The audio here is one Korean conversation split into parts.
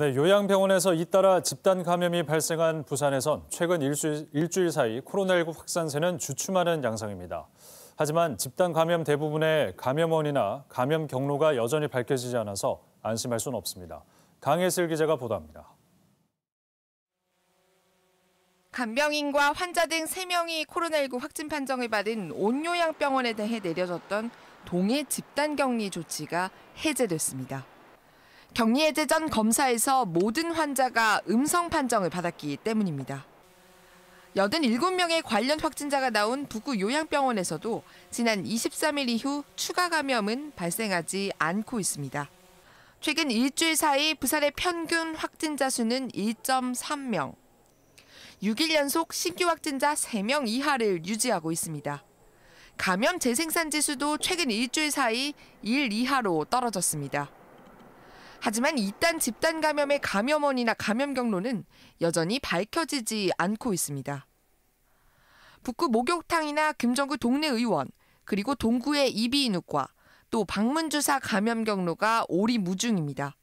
네, 요양병원에서 잇따라 집단 감염이 발생한 부산에선 최근 일주일, 일주일 사이 코로나19 확산세는 주춤하는 양상입니다. 하지만 집단 감염 대부분의 감염원이나 감염 경로가 여전히 밝혀지지 않아서 안심할 수는 없습니다. 강혜슬 기자가 보도합니다. 간병인과 환자 등 3명이 코로나19 확진 판정을 받은 온요양병원에 대해 내려졌던 동해 집단 격리 조치가 해제됐습니다. 격리해제 전 검사에서 모든 환자가 음성 판정을 받았기 때문입니다. 87명의 관련 확진자가 나온 북구 요양병원에서도 지난 23일 이후 추가 감염은 발생하지 않고 있습니다. 최근 일주일 사이 부산의 평균 확진자 수는 1.3명. 6일 연속 신규 확진자 3명 이하를 유지하고 있습니다. 감염 재생산 지수도 최근 일주일 사이 1 이하로 떨어졌습니다. 하지만 이딴 집단 감염의 감염원이나 감염 경로는 여전히 밝혀지지 않고 있습니다. 북구 목욕탕이나 금정구 동네 의원, 그리고 동구의 이비인후과, 또 방문주사 감염 경로가 오리무중입니다.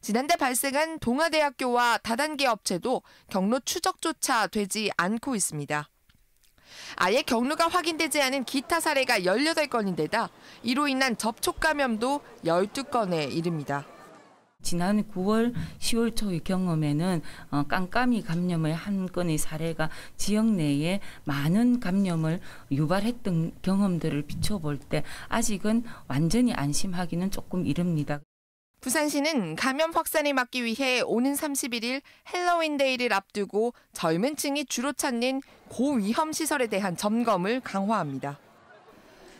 지난달 발생한 동아대학교와 다단계 업체도 경로 추적조차 되지 않고 있습니다. 아예 경로가 확인되지 않은 기타 사례가 18건인데다 이로 인한 접촉 감염도 12건에 이릅니다. 지난 9월 10월 초의 경험에는 어, 깜깜이 감염을한 건의 사례가 지역 내에 많은 감염을 유발했던 경험들을 비춰볼 때 아직은 완전히 안심하기는 조금 이릅니다. 부산시는 감염 확산을 막기 위해 오는 31일 헬로윈데이를 앞두고 젊은 층이 주로 찾는 고위험 시설에 대한 점검을 강화합니다.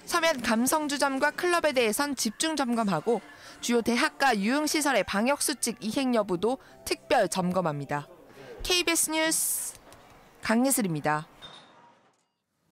서면 감성주점과 클럽에 대해선 집중 점검하고 주요 대학과 유흥시설의 방역수칙 이행 여부도 특별 점검합니다. KBS 뉴스 강예슬입니다.